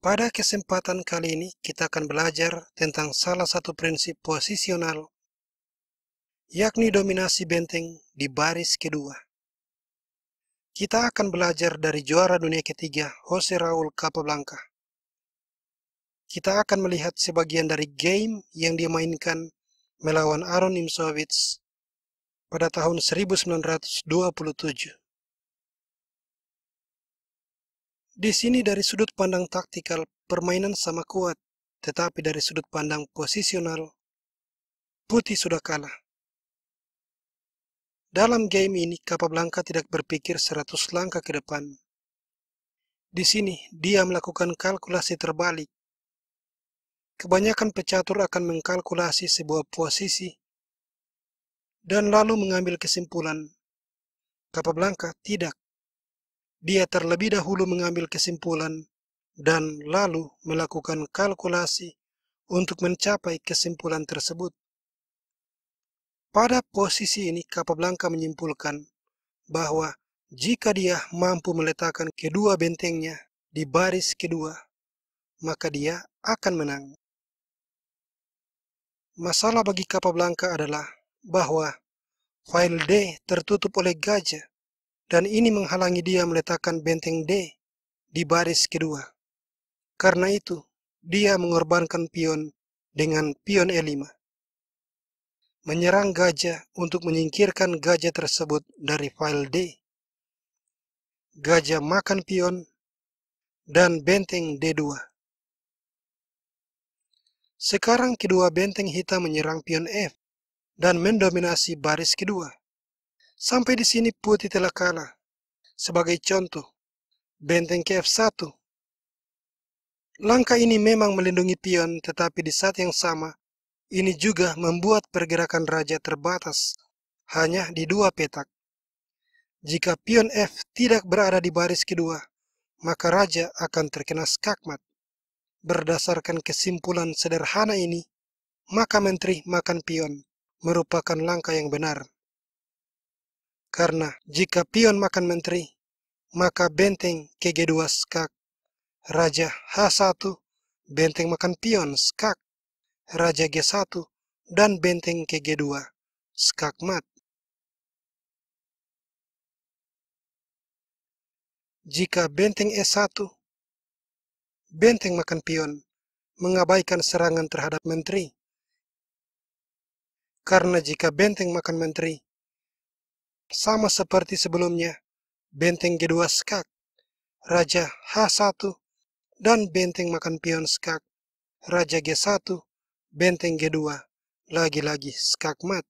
Pada kesempatan kali ini, kita akan belajar tentang salah satu prinsip posisional, yakni dominasi benteng di baris kedua. Kita akan belajar dari juara dunia ketiga, Jose Raul Capablanca. Kita akan melihat sebagian dari game yang dimainkan melawan Aaron Imsovitz pada tahun 1927. Di sini dari sudut pandang taktikal, permainan sama kuat. Tetapi dari sudut pandang posisional, putih sudah kalah. Dalam game ini, Langka tidak berpikir 100 langkah ke depan. Di sini, dia melakukan kalkulasi terbalik. Kebanyakan pecatur akan mengkalkulasi sebuah posisi dan lalu mengambil kesimpulan. Langka tidak dia terlebih dahulu mengambil kesimpulan dan lalu melakukan kalkulasi untuk mencapai kesimpulan tersebut. Pada posisi ini, Kapablanca menyimpulkan bahwa jika dia mampu meletakkan kedua bentengnya di baris kedua, maka dia akan menang. Masalah bagi Kapablanca adalah bahwa file D tertutup oleh gajah dan ini menghalangi dia meletakkan benteng D di baris kedua. Karena itu, dia mengorbankan pion dengan pion E5. Menyerang gajah untuk menyingkirkan gajah tersebut dari file D. Gajah makan pion dan benteng D2. Sekarang kedua benteng hitam menyerang pion F dan mendominasi baris kedua. Sampai di sini putih telah kalah. Sebagai contoh, benteng KF1. Langkah ini memang melindungi pion, tetapi di saat yang sama, ini juga membuat pergerakan raja terbatas, hanya di dua petak. Jika pion F tidak berada di baris kedua, maka raja akan terkena skakmat. Berdasarkan kesimpulan sederhana ini, maka menteri makan pion merupakan langkah yang benar. Karena jika pion makan menteri, maka benteng KG2 skak. Raja H1, benteng makan pion skak. Raja G1, dan benteng KG2 skak mat. Jika benteng E1, benteng makan pion, mengabaikan serangan terhadap menteri. Karena jika benteng makan menteri sama seperti sebelumnya, benteng G2 skak, raja H1, dan benteng makan pion skak, raja G1, benteng G2, lagi-lagi skak mat.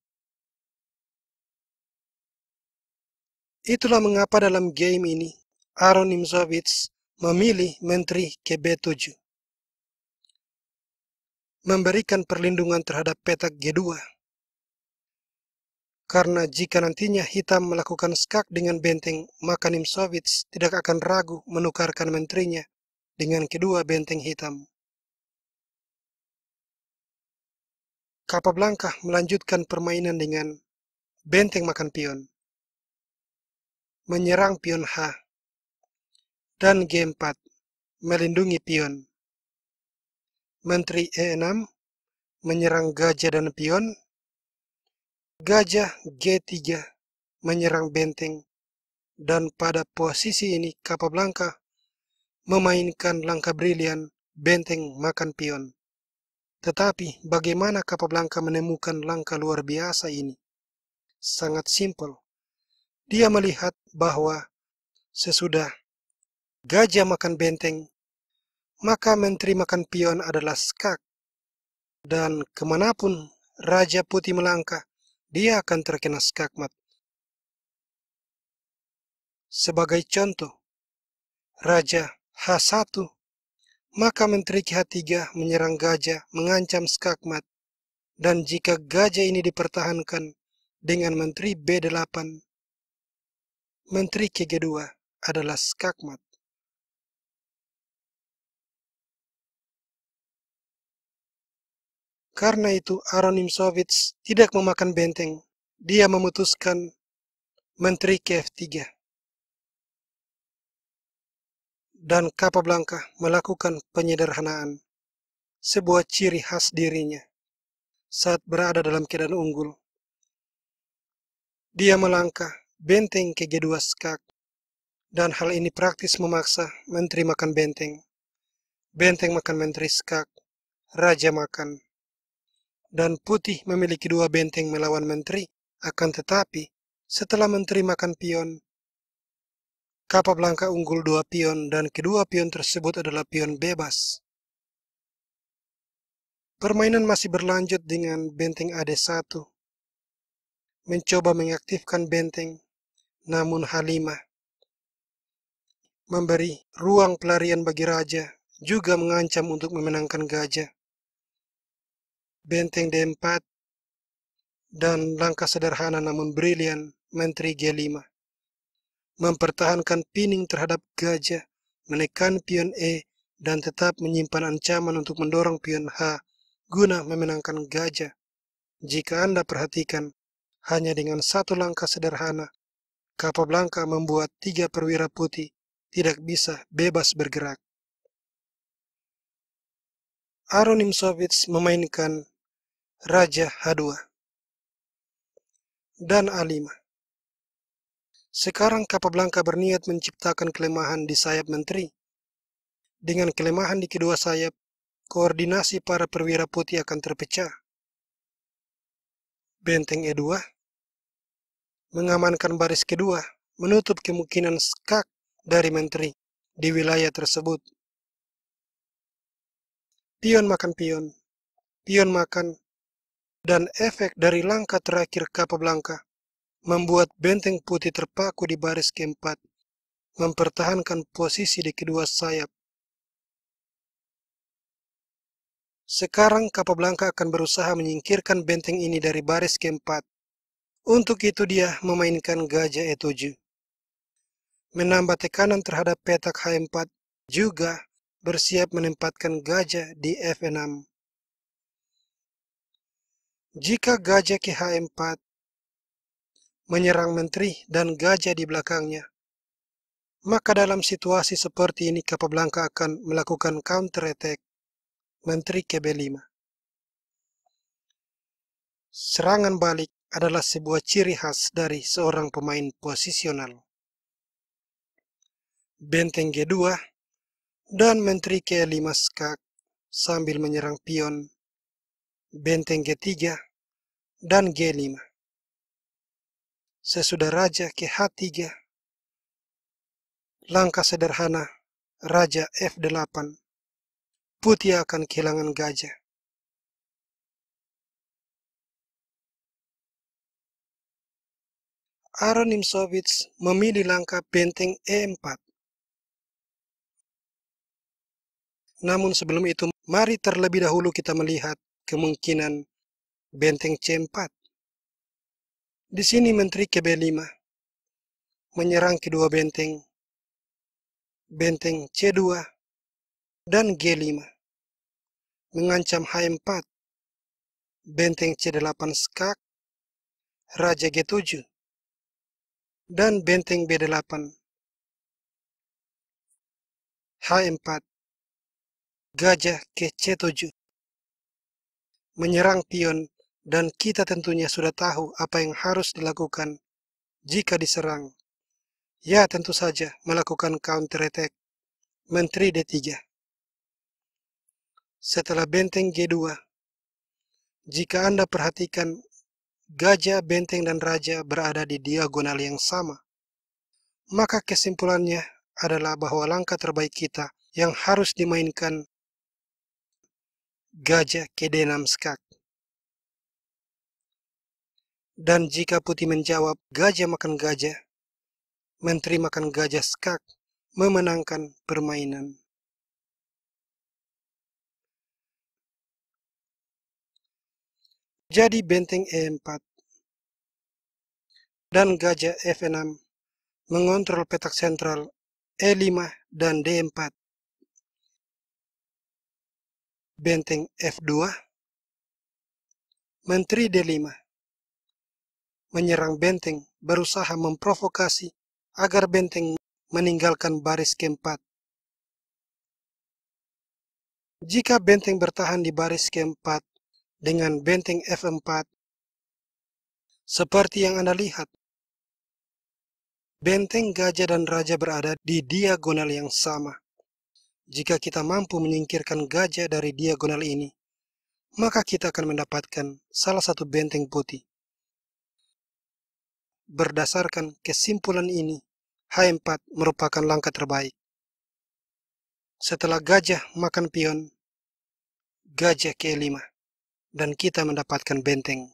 Itulah mengapa dalam game ini, Aaron Nimzowitz memilih menteri ke B7. Memberikan perlindungan terhadap petak G2. Karena jika nantinya Hitam melakukan skak dengan benteng, maka Nimsovits tidak akan ragu menukarkan menterinya dengan kedua benteng hitam. Capablanca melanjutkan permainan dengan benteng makan pion, menyerang pion H, dan G4, melindungi pion. Menteri E6, menyerang gajah dan pion, Gajah G3 menyerang benteng dan pada posisi ini kapal Capablanca memainkan langkah brilian benteng makan pion. Tetapi bagaimana kapal Capablanca menemukan langkah luar biasa ini? Sangat simpel. Dia melihat bahwa sesudah gajah makan benteng, maka menteri makan pion adalah skak. Dan kemanapun Raja Putih melangkah, dia akan terkena skakmat. Sebagai contoh, Raja H1, maka Menteri H3 menyerang gajah mengancam skakmat, dan jika gajah ini dipertahankan dengan Menteri B8, Menteri KG2 adalah skakmat. Karena itu Aaron Nimsovits tidak memakan benteng. Dia memutuskan Menteri kf 3. Dan Kapablanca melakukan penyederhanaan, sebuah ciri khas dirinya saat berada dalam keadaan unggul. Dia melangkah benteng ke G2 Skak, dan hal ini praktis memaksa menteri makan benteng. Benteng makan menteri Skak, raja makan dan putih memiliki dua benteng melawan menteri, akan tetapi setelah menteri makan pion, Kapal langka unggul dua pion dan kedua pion tersebut adalah pion bebas. Permainan masih berlanjut dengan benteng AD1. Mencoba mengaktifkan benteng, namun H5 memberi ruang pelarian bagi raja, juga mengancam untuk memenangkan gajah. Benteng D4, dan langkah sederhana namun brilian Menteri G5. Mempertahankan pining terhadap gajah, menekan pion E, dan tetap menyimpan ancaman untuk mendorong pion H guna memenangkan gajah. Jika Anda perhatikan, hanya dengan satu langkah sederhana, kapal langka membuat tiga perwira putih tidak bisa bebas bergerak. Aronim Sovits memainkan Raja H2 dan A5. Sekarang Kapablanka berniat menciptakan kelemahan di sayap menteri. Dengan kelemahan di kedua sayap, koordinasi para perwira putih akan terpecah. Benteng E2 mengamankan baris kedua, menutup kemungkinan skak dari menteri di wilayah tersebut. Pion makan pion, pion makan, dan efek dari langkah terakhir kapal Capablanca membuat benteng putih terpaku di baris keempat, mempertahankan posisi di kedua sayap. Sekarang kapal Capablanca akan berusaha menyingkirkan benteng ini dari baris keempat. Untuk itu dia memainkan gajah E7. Menambah tekanan terhadap petak H4, juga bersiap menempatkan gajah di F6. Jika gajah KH4 menyerang menteri dan gajah di belakangnya, maka dalam situasi seperti ini kapal belangka akan melakukan counter attack menteri kb 5 Serangan balik adalah sebuah ciri khas dari seorang pemain posisional. Benteng G2 dan menteri K5 skak sambil menyerang pion. Benteng G3 dan G5. Sesudah raja ke H3, langkah sederhana raja F8, putih akan kehilangan gajah. Aaron Nimzowitz memilih langkah benteng E4. Namun sebelum itu, mari terlebih dahulu kita melihat kemungkinan benteng C4. Di sini Menteri ke b 5 menyerang kedua benteng, benteng C2 dan G5, mengancam H4, benteng C8 skak, Raja G7, dan benteng B8. H4 Gajah ke C7 Menyerang pion dan kita tentunya sudah tahu apa yang harus dilakukan jika diserang. Ya, tentu saja melakukan counter attack. Menteri D3. Setelah benteng G2, jika Anda perhatikan, gajah, benteng, dan raja berada di diagonal yang sama, maka kesimpulannya adalah bahwa langkah terbaik kita yang harus dimainkan gajah ke D6 skak. Dan jika putih menjawab, gajah makan gajah, menteri makan gajah skak, memenangkan permainan. Jadi benteng E4 dan gajah F6 mengontrol petak sentral E5 dan D4. Benteng F2 Menteri D5 menyerang benteng berusaha memprovokasi agar benteng meninggalkan baris keempat. Jika benteng bertahan di baris keempat dengan benteng F4, seperti yang Anda lihat, benteng gajah dan raja berada di diagonal yang sama. Jika kita mampu menyingkirkan gajah dari diagonal ini, maka kita akan mendapatkan salah satu benteng putih berdasarkan kesimpulan ini, H4 merupakan langkah terbaik. Setelah gajah makan pion, gajah ke-5, dan kita mendapatkan benteng.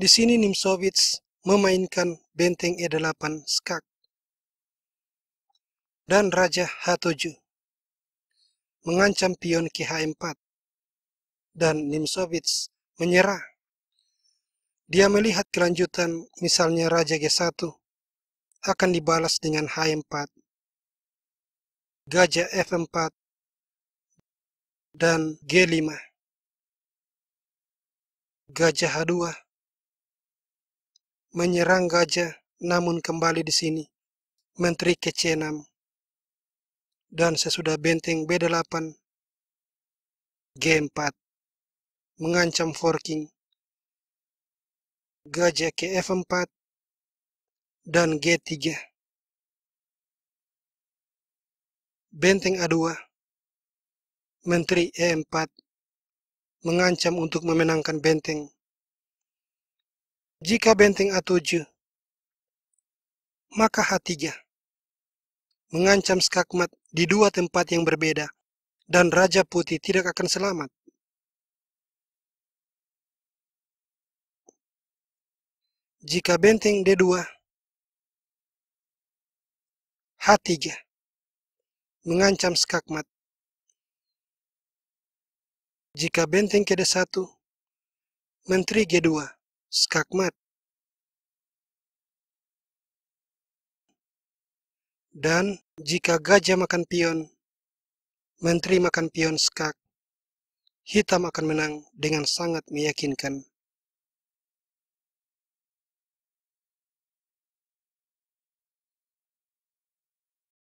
Di sini nimsovits memainkan benteng E8 skak dan Raja H7 mengancam pion ke H4 dan Nimsovits menyerah. Dia melihat kelanjutan misalnya Raja G1 akan dibalas dengan H4, Gajah F4, dan G5, Gajah H2, menyerang gajah namun kembali di sini, Menteri ke C6, dan sesudah benteng B8, G4 mengancam forking gajah ke F4 dan G3 benteng A2 menteri E4 mengancam untuk memenangkan benteng jika benteng A7 maka H3 mengancam skakmat di dua tempat yang berbeda dan Raja Putih tidak akan selamat jika benteng D2, H3 mengancam skakmat. Jika benteng ke D1, menteri G2 skakmat. Dan jika gajah makan pion, menteri makan pion skak, hitam akan menang dengan sangat meyakinkan.